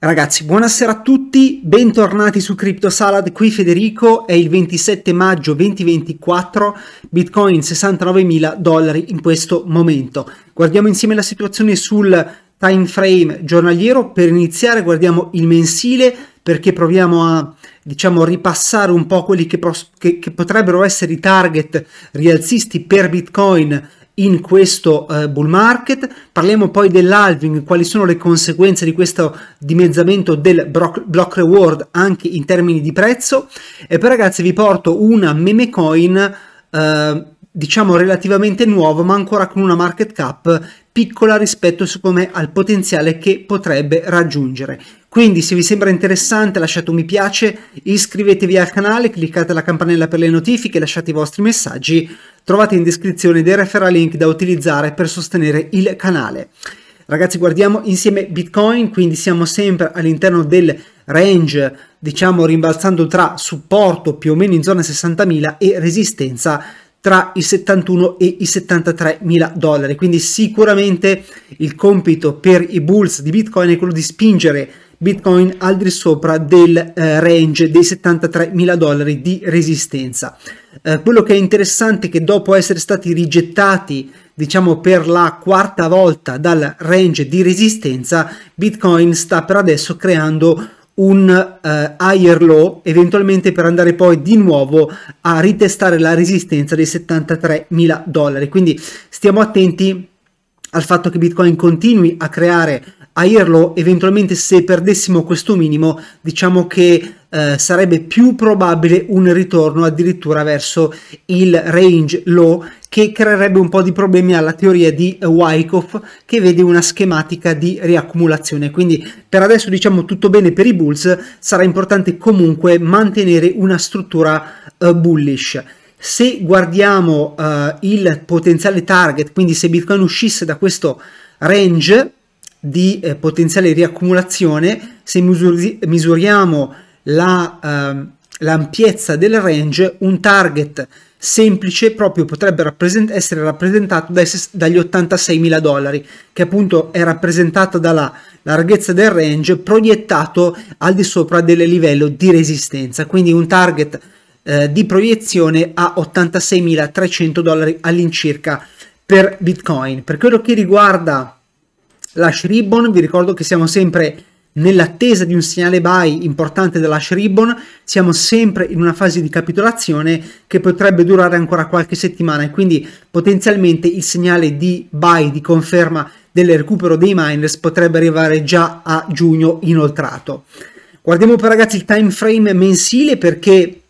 Ragazzi, buonasera a tutti, bentornati su Crypto Salad, qui Federico, è il 27 maggio 2024, Bitcoin 69.000 dollari in questo momento. Guardiamo insieme la situazione sul time frame giornaliero, per iniziare guardiamo il mensile perché proviamo a diciamo ripassare un po' quelli che, che, che potrebbero essere i target rialzisti per Bitcoin in questo eh, bull market. Parliamo poi dell'alving, quali sono le conseguenze di questo dimezzamento del block, block reward anche in termini di prezzo. E poi ragazzi vi porto una meme coin eh, diciamo relativamente nuova ma ancora con una market cap piccola rispetto siccome al potenziale che potrebbe raggiungere. Quindi se vi sembra interessante lasciate un mi piace, iscrivetevi al canale, cliccate la campanella per le notifiche, lasciate i vostri messaggi, trovate in descrizione dei referral link da utilizzare per sostenere il canale. Ragazzi guardiamo insieme Bitcoin, quindi siamo sempre all'interno del range, diciamo rimbalzando tra supporto più o meno in zona 60.000 e resistenza tra i 71 e i 73 mila dollari. Quindi sicuramente il compito per i bulls di Bitcoin è quello di spingere Bitcoin al di sopra del eh, range dei 73 mila dollari di resistenza. Eh, quello che è interessante è che dopo essere stati rigettati diciamo per la quarta volta dal range di resistenza Bitcoin sta per adesso creando un eh, higher low eventualmente per andare poi di nuovo a ritestare la resistenza dei 73.000 dollari quindi stiamo attenti al fatto che bitcoin continui a creare higher low eventualmente se perdessimo questo minimo diciamo che eh, sarebbe più probabile un ritorno addirittura verso il range low che creerebbe un po' di problemi alla teoria di Wyckoff che vede una schematica di riaccumulazione. Quindi per adesso diciamo tutto bene per i bulls, sarà importante comunque mantenere una struttura eh, bullish. Se guardiamo eh, il potenziale target, quindi se Bitcoin uscisse da questo range di eh, potenziale riaccumulazione, se misuri misuriamo la, ehm, l'ampiezza del range, un target semplice proprio potrebbe rappresent- essere rappresentato dai, dagli 86.000 dollari, che appunto è rappresentata dalla larghezza del range proiettato al di sopra del livello di resistenza, quindi un target eh, di proiezione a 86.300 dollari all'incirca per Bitcoin. Per quello che riguarda l'ash Ribbon, vi ricordo che siamo sempre nell'attesa di un segnale buy importante dalla Ribbon, siamo sempre in una fase di capitolazione che potrebbe durare ancora qualche settimana e quindi potenzialmente il segnale di buy, di conferma del recupero dei miners potrebbe arrivare già a giugno inoltrato. Guardiamo poi ragazzi il time frame mensile perché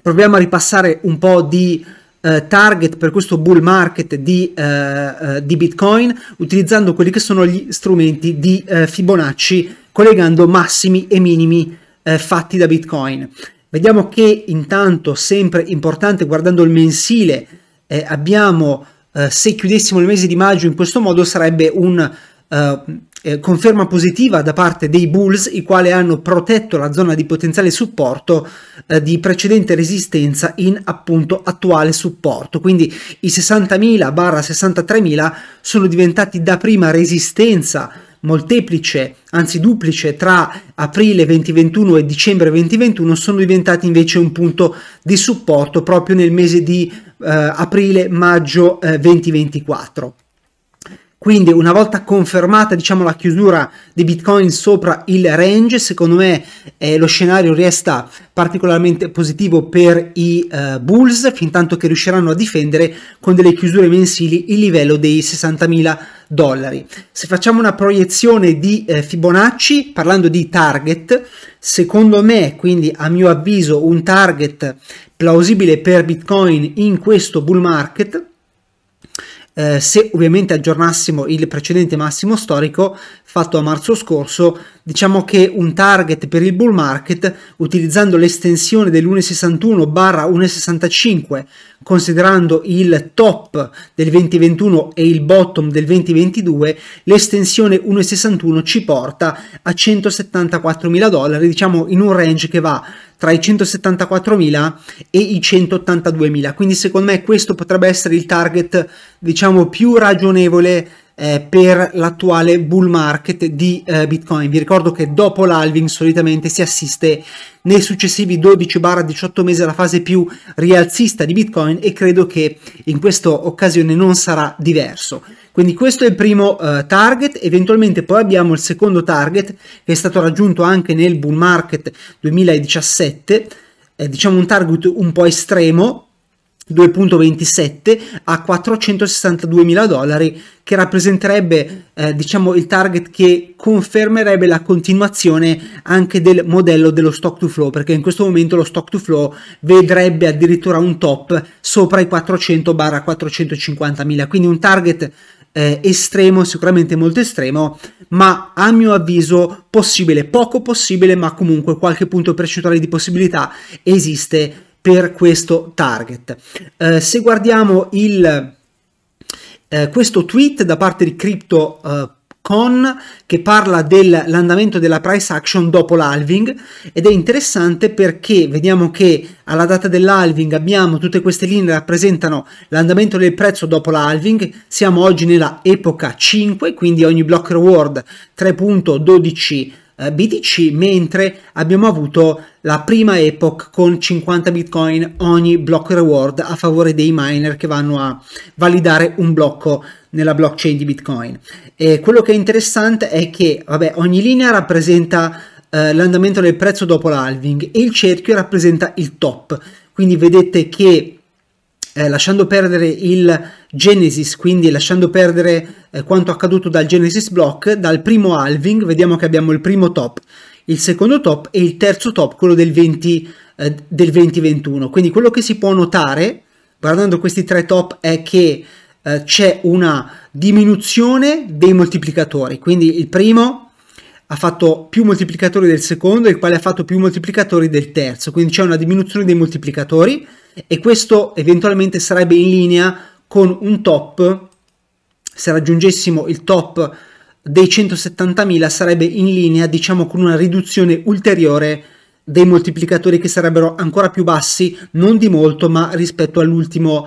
proviamo a ripassare un po' di eh, target per questo bull market di, uh, uh, di Bitcoin utilizzando quelli che sono gli strumenti di uh, Fibonacci collegando massimi e minimi eh, fatti da Bitcoin. Vediamo che intanto, sempre importante, guardando il mensile, eh, abbiamo, eh, se chiudessimo il mese di maggio in questo modo, sarebbe un eh, eh conferma positiva da parte dei Bulls, i quali hanno protetto la zona di potenziale supporto eh, di precedente resistenza in appunto attuale supporto. Quindi i 60.000 barra 63.000 sono diventati da prima resistenza molteplice, anzi duplice, tra aprile 2021 e dicembre 2021 sono diventati invece un punto di supporto proprio nel mese di eh, aprile-maggio eh, 2024. Quindi una volta confermata diciamo, la chiusura di Bitcoin sopra il range, secondo me eh, lo scenario resta particolarmente positivo per i eh, Bulls, fin tanto che riusciranno a difendere con delle chiusure mensili il livello dei 60.000 dollari. Se facciamo una proiezione di eh, Fibonacci, parlando di target, secondo me, quindi a mio avviso, un target plausibile per Bitcoin in questo bull market eh, se ovviamente aggiornassimo il precedente massimo storico fatto a marzo scorso Diciamo che un target per il bull market, utilizzando l'estensione dell'1,61 barra 1,65, considerando il top del 2021 e il bottom del 2022, l'estensione 1,61 ci porta a 174 mila dollari, diciamo in un range che va tra i 174.000 e i 182.000. Quindi secondo me questo potrebbe essere il target diciamo più ragionevole eh, per l'attuale bull market di eh, Bitcoin. Vi ricordo che dopo l'halving solitamente si assiste nei successivi 12-18 mesi alla fase più rialzista di Bitcoin e credo che in questa occasione non sarà diverso. Quindi questo è il primo eh, target, eventualmente poi abbiamo il secondo target che è stato raggiunto anche nel bull market 2017, eh, diciamo un target un po' estremo 2.27 a 462 mila dollari che rappresenterebbe eh, diciamo il target che confermerebbe la continuazione anche del modello dello stock to flow perché in questo momento lo stock to flow vedrebbe addirittura un top sopra i 400 450 mila quindi un target eh, estremo sicuramente molto estremo ma a mio avviso possibile poco possibile ma comunque qualche punto percentuale di possibilità esiste per questo target. Eh, se guardiamo il, eh, questo tweet da parte di Crypto eh, con, che parla dell'andamento della price action dopo l'halving ed è interessante perché vediamo che alla data dell'halving abbiamo tutte queste linee rappresentano l'andamento del prezzo dopo l'halving, siamo oggi nella epoca 5, quindi ogni block reward 3.12 eh, BTC, mentre abbiamo avuto la prima epoch con 50 Bitcoin ogni block reward a favore dei miner che vanno a validare un blocco nella blockchain di Bitcoin. E quello che è interessante è che, vabbè, ogni linea rappresenta eh, l'andamento del prezzo dopo l'halving e il cerchio rappresenta il top. Quindi vedete che eh, lasciando perdere il Genesis, quindi lasciando perdere eh, quanto accaduto dal Genesis block, dal primo halving vediamo che abbiamo il primo top, il secondo top e il terzo top, quello del, 20, eh, del 2021. Quindi quello che si può notare guardando questi tre top è che eh, c'è una diminuzione dei moltiplicatori, quindi il primo ha fatto più moltiplicatori del secondo, il quale ha fatto più moltiplicatori del terzo, quindi c'è una diminuzione dei moltiplicatori e questo eventualmente sarebbe in linea con un top, se raggiungessimo il top dei 170.000 sarebbe in linea diciamo con una riduzione ulteriore dei moltiplicatori che sarebbero ancora più bassi, non di molto ma rispetto all'ultimo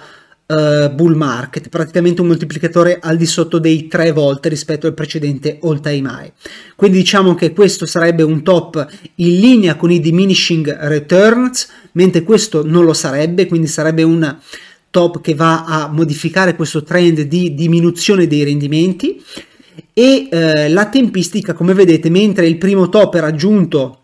uh, bull market, praticamente un moltiplicatore al di sotto dei 3 volte rispetto al precedente all time high. Quindi diciamo che questo sarebbe un top in linea con i diminishing returns, mentre questo non lo sarebbe, quindi sarebbe un top che va a modificare questo trend di diminuzione dei rendimenti e eh, la tempistica come vedete mentre il primo top è raggiunto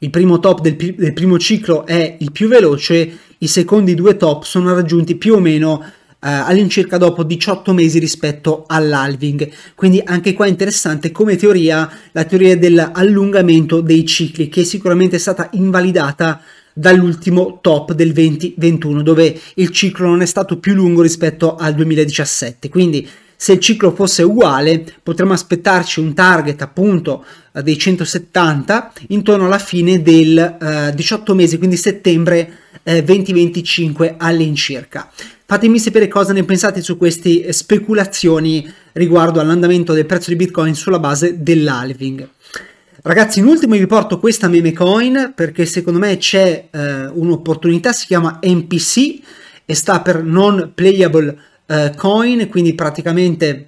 il primo top del, del primo ciclo è il più veloce i secondi due top sono raggiunti più o meno Uh, all'incirca dopo 18 mesi rispetto all'alving. Quindi anche qua è interessante come teoria la teoria dell'allungamento dei cicli che è sicuramente è stata invalidata dall'ultimo top del 2021 dove il ciclo non è stato più lungo rispetto al 2017. Quindi se il ciclo fosse uguale potremmo aspettarci un target appunto eh, dei 170 intorno alla fine del eh, 18 mesi, quindi settembre eh, 2025 all'incirca. Fatemi sapere cosa ne pensate su queste speculazioni riguardo all'andamento del prezzo di Bitcoin sulla base dell'halving. Ragazzi, in ultimo vi porto questa meme coin perché secondo me c'è eh, un'opportunità, si chiama NPC e sta per non playable eh, coin, quindi praticamente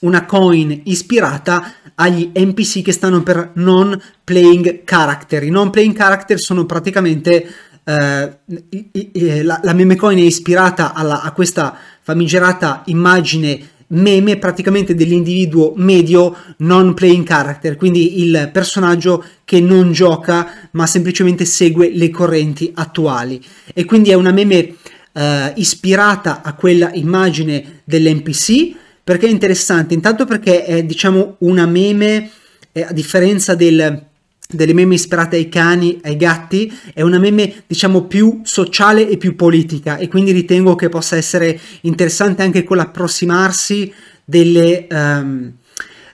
una coin ispirata agli NPC che stanno per non playing character. I non playing character sono praticamente eh, la, la meme coin è ispirata alla, a questa famigerata immagine meme praticamente dell'individuo medio non playing character, quindi il personaggio che non gioca ma semplicemente segue le correnti attuali e quindi è una meme eh, ispirata a quella immagine dell'NPC perché è interessante, intanto perché è diciamo una meme, eh, a differenza del, delle meme ispirate ai cani, ai gatti, è una meme diciamo più sociale e più politica e quindi ritengo che possa essere interessante anche con l'approssimarsi delle, um,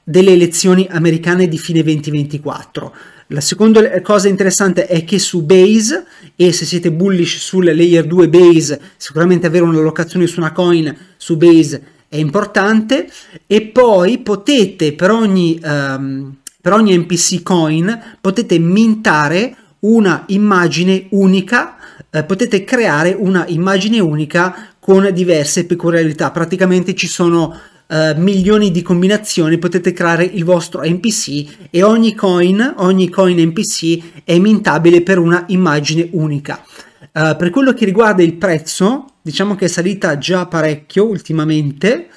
delle elezioni americane di fine 2024. La seconda cosa interessante è che su base, e se siete bullish sul layer 2 base, sicuramente avere una locazione su una coin su base è importante, e poi potete per ogni, um, per ogni NPC coin, potete mintare una immagine unica, eh, potete creare una immagine unica con diverse peculiarità, praticamente ci sono eh, milioni di combinazioni potete creare il vostro NPC e ogni coin, ogni coin NPC è mintabile per una immagine unica. Eh, per quello che riguarda il prezzo, diciamo che è salita già parecchio ultimamente,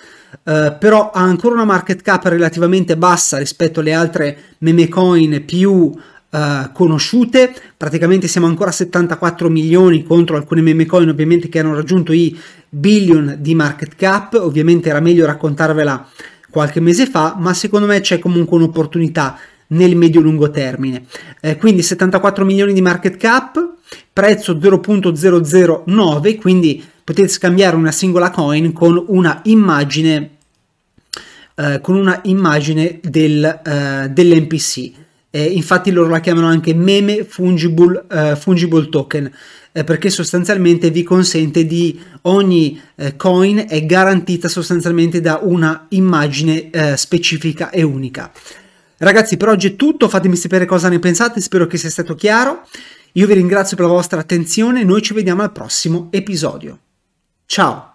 Uh, però ha ancora una market cap relativamente bassa rispetto alle altre meme coin più uh, uh, conosciute, praticamente siamo ancora a 74 milioni contro alcune meme coin ovviamente che hanno raggiunto i billion di market cap, ovviamente era meglio raccontarvela qualche mese fa, ma secondo me c'è comunque un'opportunità nel medio-lungo termine. Eh, quindi 74 milioni di market cap, prezzo 0.009, quindi potete scambiare una singola coin con una immagine, eh, con una immagine del, eh, dell'NPC. Eh, infatti loro la chiamano anche meme fungible, eh, fungible token eh, perché sostanzialmente vi consente di ogni eh, coin è garantita sostanzialmente da una immagine eh, specifica e unica. Ragazzi per oggi è tutto, fatemi sapere cosa ne pensate, spero che sia stato chiaro. Io vi ringrazio per la vostra attenzione, noi ci vediamo al prossimo episodio. Ciao!